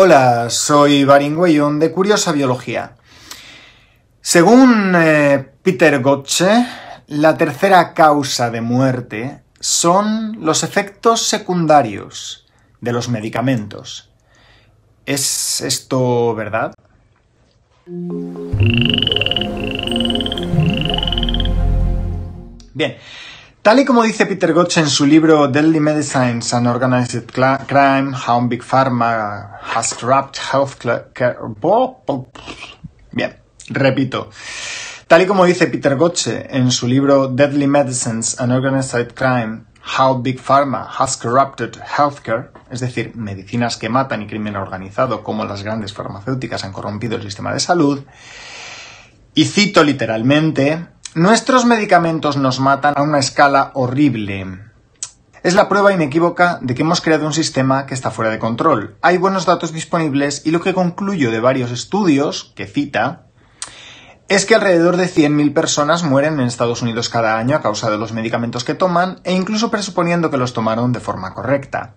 Hola, soy Baringüellón de Curiosa Biología. Según eh, Peter Gotche, la tercera causa de muerte son los efectos secundarios de los medicamentos. ¿Es esto verdad? Bien, Tal y como dice Peter Gotch en su libro Deadly Medicines and Organized Crime, How Big Pharma Has Corrupted Healthcare... Bien, repito. Tal y como dice Peter Gotch en su libro Deadly Medicines and Organized Crime, How Big Pharma Has Corrupted Healthcare, es decir, medicinas que matan y crimen organizado, como las grandes farmacéuticas han corrompido el sistema de salud, y cito literalmente, Nuestros medicamentos nos matan a una escala horrible. Es la prueba inequívoca de que hemos creado un sistema que está fuera de control. Hay buenos datos disponibles y lo que concluyo de varios estudios que cita es que alrededor de 100.000 personas mueren en Estados Unidos cada año a causa de los medicamentos que toman e incluso presuponiendo que los tomaron de forma correcta.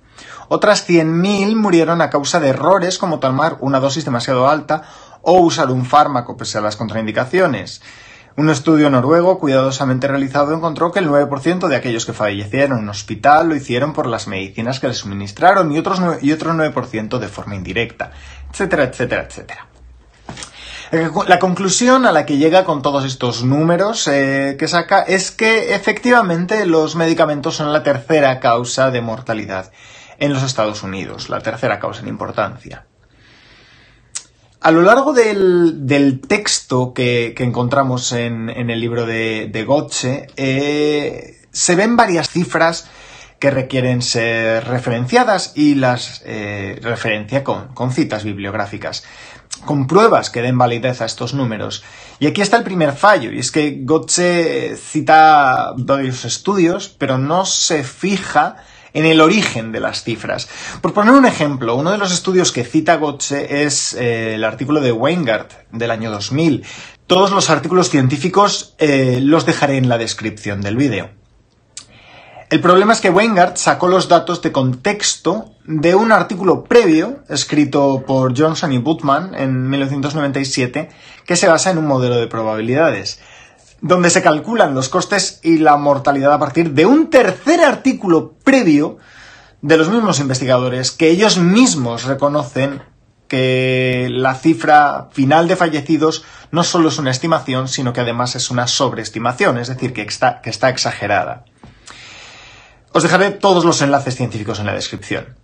Otras 100.000 murieron a causa de errores como tomar una dosis demasiado alta o usar un fármaco pese a las contraindicaciones. Un estudio noruego cuidadosamente realizado encontró que el 9% de aquellos que fallecieron en hospital lo hicieron por las medicinas que les suministraron y, otros y otro 9% de forma indirecta, etcétera, etcétera, etcétera. La conclusión a la que llega con todos estos números eh, que saca es que efectivamente los medicamentos son la tercera causa de mortalidad en los Estados Unidos, la tercera causa en importancia. A lo largo del, texto que, encontramos en, el libro de, de eh, se ven varias cifras que requieren ser referenciadas y las eh, referencia con, con, citas bibliográficas, con pruebas que den validez a estos números. Y aquí está el primer fallo, y es que Gotche cita varios estudios, pero no se fija en el origen de las cifras. Por poner un ejemplo, uno de los estudios que cita Gotze es eh, el artículo de Weingart del año 2000. Todos los artículos científicos eh, los dejaré en la descripción del vídeo. El problema es que Weingart sacó los datos de contexto de un artículo previo escrito por Johnson y Butman en 1997 que se basa en un modelo de probabilidades donde se calculan los costes y la mortalidad a partir de un tercer artículo previo de los mismos investigadores, que ellos mismos reconocen que la cifra final de fallecidos no solo es una estimación, sino que además es una sobreestimación, es decir, que está, que está exagerada. Os dejaré todos los enlaces científicos en la descripción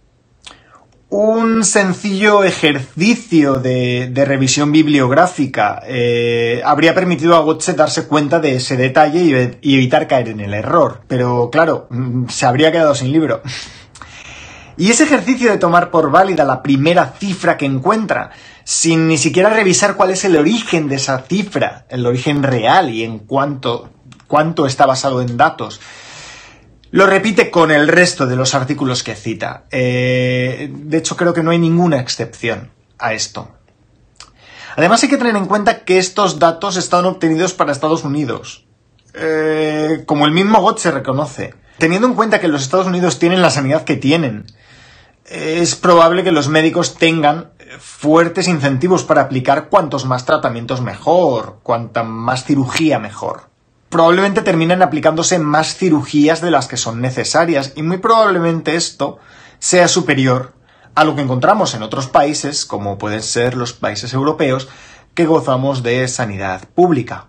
un sencillo ejercicio de, revisión bibliográfica eh, habría permitido a Gotze darse cuenta de ese detalle y, evitar caer en el error. Pero claro, mm, se habría quedado sin libro. Y ese ejercicio de tomar por válida la primera cifra que encuentra, sin ni siquiera revisar cuál es el origen de esa cifra, el origen real y en cuánto está basado en datos, lo repite con el resto de los artículos que cita. Eh, de hecho, creo que no hay ninguna excepción a esto. Además, hay que tener en cuenta que estos datos están obtenidos para Estados Unidos. Eh, como el mismo Gott se reconoce. Teniendo en cuenta que los Estados Unidos tienen la sanidad que tienen, es probable que los médicos tengan fuertes incentivos para aplicar cuantos más tratamientos mejor, cuanta más cirugía mejor probablemente terminen aplicándose más cirugías de las que son necesarias y muy probablemente esto sea superior a lo que encontramos en otros países, como pueden ser los países europeos, que gozamos de sanidad pública.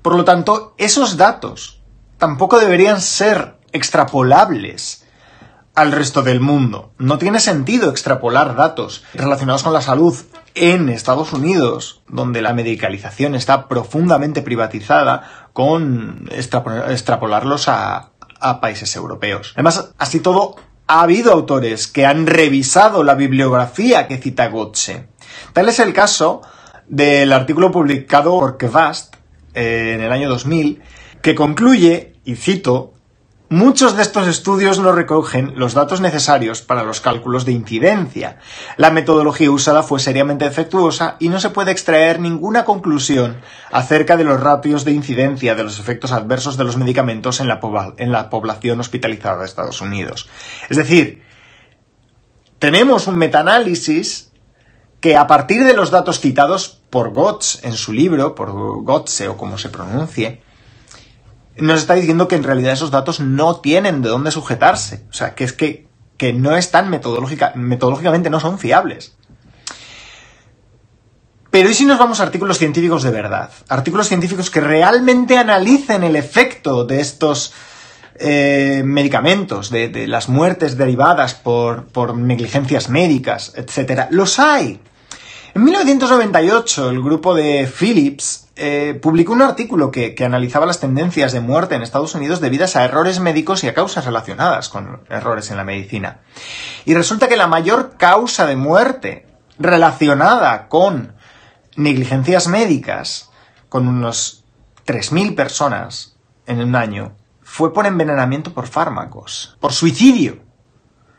Por lo tanto, esos datos tampoco deberían ser extrapolables al resto del mundo. No tiene sentido extrapolar datos relacionados con la salud en Estados Unidos, donde la medicalización está profundamente privatizada, con extrapolarlos a, países europeos. Además, así todo, ha habido autores que han revisado la bibliografía que cita Gotze. Tal es el caso del artículo publicado por Kvast eh, en el año 2000, que concluye, y cito, Muchos de estos estudios no recogen los datos necesarios para los cálculos de incidencia. La metodología usada fue seriamente defectuosa y no se puede extraer ninguna conclusión acerca de los ratios de incidencia de los efectos adversos de los medicamentos en la, población hospitalizada de Estados Unidos. Es decir, tenemos un metaanálisis que a partir de los datos citados por Gotts en su libro, por Gotze o como se pronuncie, nos está diciendo que en realidad esos datos no tienen de dónde sujetarse. O sea, que es que, que no están metodológica, metodológicamente, no son fiables. Pero ¿y si nos vamos a artículos científicos de verdad? Artículos científicos que realmente analicen el efecto de estos eh, medicamentos, de, de, las muertes derivadas por, por negligencias médicas, etc. Los hay. En 1998, el grupo de Philips, eh, publicó un artículo que, que, analizaba las tendencias de muerte en Estados Unidos debidas a errores médicos y a causas relacionadas con errores en la medicina. Y resulta que la mayor causa de muerte relacionada con negligencias médicas, con unos 3.000 personas en un año, fue por envenenamiento por fármacos, por suicidio.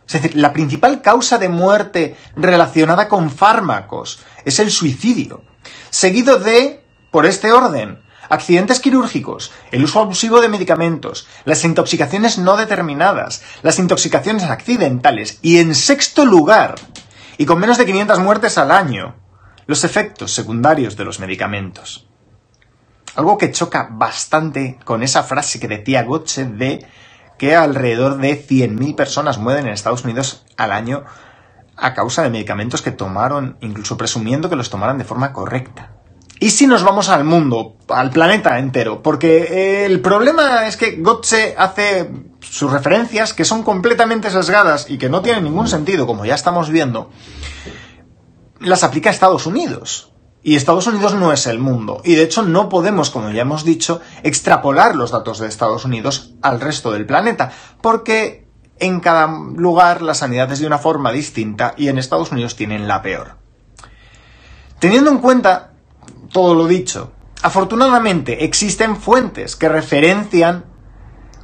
Es decir, la principal causa de muerte relacionada con fármacos es el suicidio, seguido de por este orden. Accidentes quirúrgicos, el uso abusivo de medicamentos, las intoxicaciones no determinadas, las intoxicaciones accidentales y, en sexto lugar, y con menos de 500 muertes al año, los efectos secundarios de los medicamentos. Algo que choca bastante con esa frase que decía Goche de que alrededor de 100.000 personas mueren en Estados Unidos al año a causa de medicamentos que tomaron, incluso presumiendo que los tomaran de forma correcta. ¿Y si nos vamos al mundo, al planeta entero? Porque eh, el problema es que Gotze hace sus referencias que son completamente sesgadas y que no tienen ningún sentido, como ya estamos viendo, las aplica a Estados Unidos. Y Estados Unidos no es el mundo. Y de hecho no podemos, como ya hemos dicho, extrapolar los datos de Estados Unidos al resto del planeta, porque en cada lugar la sanidad es de una forma distinta y en Estados Unidos tienen la peor. Teniendo en cuenta todo lo dicho. Afortunadamente, existen fuentes que referencian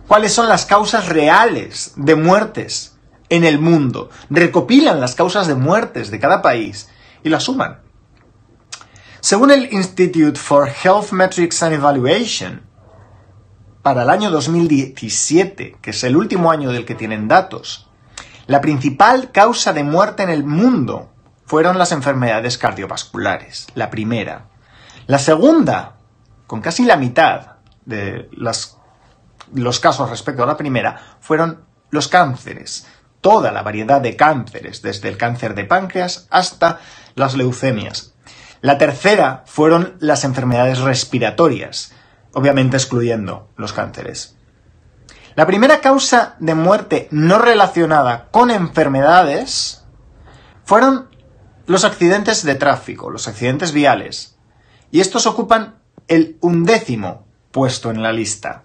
cuáles son las causas reales de muertes en el mundo. Recopilan las causas de muertes de cada país y las suman. Según el Institute for Health Metrics and Evaluation, para el año 2017, que es el último año del que tienen datos, la principal causa de muerte en el mundo fueron las enfermedades cardiovasculares, la primera. La segunda, con casi la mitad de los casos respecto a la primera, fueron los cánceres. Toda la variedad de cánceres, desde el cáncer de páncreas hasta las leucemias. La tercera fueron las enfermedades respiratorias, obviamente excluyendo los cánceres. La primera causa de muerte no relacionada con enfermedades fueron los accidentes de tráfico, los accidentes viales, y estos ocupan el undécimo puesto en la lista.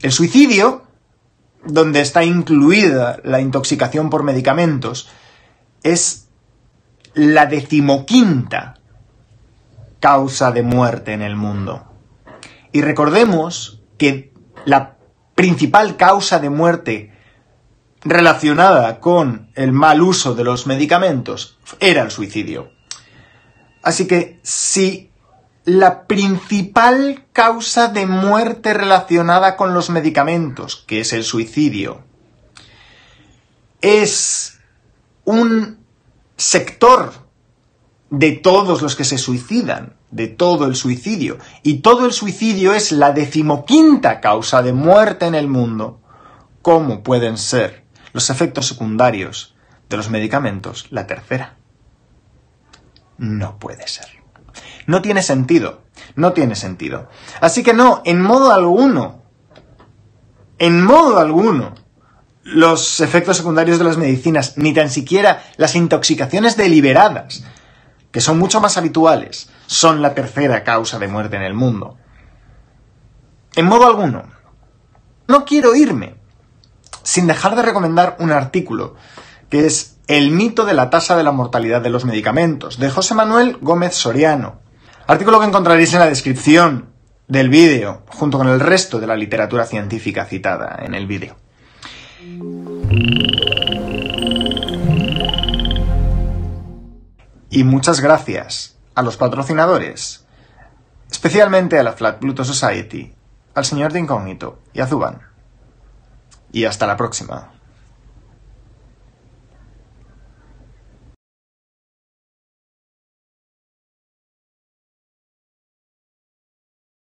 El suicidio, donde está incluida la intoxicación por medicamentos, es la decimoquinta causa de muerte en el mundo. Y recordemos que la principal causa de muerte relacionada con el mal uso de los medicamentos era el suicidio. Así que si la principal causa de muerte relacionada con los medicamentos, que es el suicidio, es un sector de todos los que se suicidan, de todo el suicidio, y todo el suicidio es la decimoquinta causa de muerte en el mundo, ¿cómo pueden ser los efectos secundarios de los medicamentos la tercera? No puede ser. No tiene sentido. No tiene sentido. Así que no, en modo alguno, en modo alguno, los efectos secundarios de las medicinas, ni tan siquiera las intoxicaciones deliberadas, que son mucho más habituales, son la tercera causa de muerte en el mundo. En modo alguno. No quiero irme sin dejar de recomendar un artículo que es El mito de la tasa de la mortalidad de los medicamentos, de José Manuel Gómez Soriano. Artículo que encontraréis en la descripción del vídeo, junto con el resto de la literatura científica citada en el vídeo. Y muchas gracias a los patrocinadores, especialmente a la Flat Pluto Society, al señor de Incógnito y a Zuban. Y hasta la próxima.